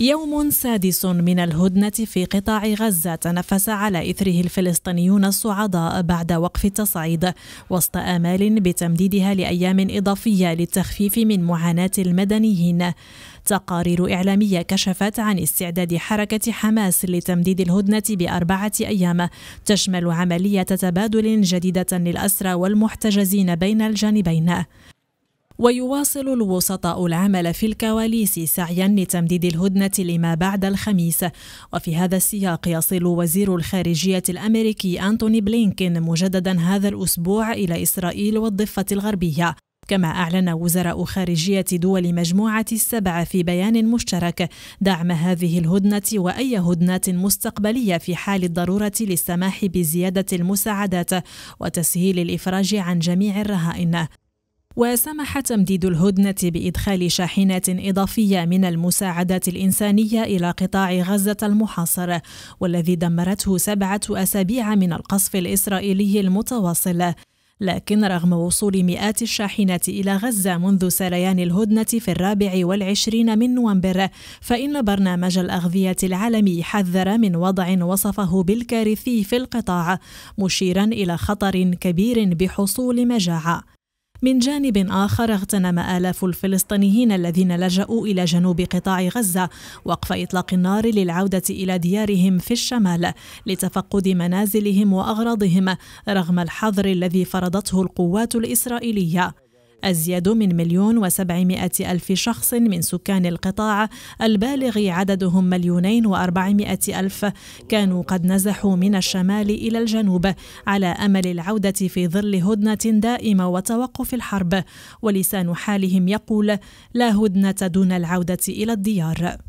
يوم سادس من الهدنة في قطاع غزة تنفس على إثره الفلسطينيون الصعداء بعد وقف التصعيد وسط آمال بتمديدها لأيام إضافية للتخفيف من معاناة المدنيين تقارير إعلامية كشفت عن استعداد حركة حماس لتمديد الهدنة بأربعة أيام تشمل عملية تبادل جديدة للأسرى والمحتجزين بين الجانبين ويواصل الوسطاء العمل في الكواليس سعيا لتمديد الهدنة لما بعد الخميس وفي هذا السياق يصل وزير الخارجية الأمريكي أنتوني بلينكين مجددا هذا الأسبوع إلى إسرائيل والضفة الغربية كما أعلن وزراء خارجية دول مجموعة السبع في بيان مشترك دعم هذه الهدنة وأي هدنات مستقبلية في حال الضرورة للسماح بزيادة المساعدات وتسهيل الإفراج عن جميع الرهائن وسمح تمديد الهدنة بإدخال شاحنات إضافية من المساعدات الإنسانية إلى قطاع غزة المحاصر والذي دمرته سبعة أسابيع من القصف الإسرائيلي المتواصل لكن رغم وصول مئات الشاحنات إلى غزة منذ سريان الهدنة في الرابع والعشرين من نوفمبر فإن برنامج الأغذية العالمي حذر من وضع وصفه بالكارثي في القطاع مشيرا إلى خطر كبير بحصول مجاعة من جانب آخر اغتنم آلاف الفلسطينيين الذين لجأوا إلى جنوب قطاع غزة وقف إطلاق النار للعودة إلى ديارهم في الشمال لتفقد منازلهم وأغراضهم رغم الحظر الذي فرضته القوات الإسرائيلية أزيد من مليون وسبعمائة ألف شخص من سكان القطاع البالغ عددهم مليونين وأربعمائة ألف كانوا قد نزحوا من الشمال إلى الجنوب على أمل العودة في ظل هدنة دائمة وتوقف الحرب ولسان حالهم يقول لا هدنة دون العودة إلى الديار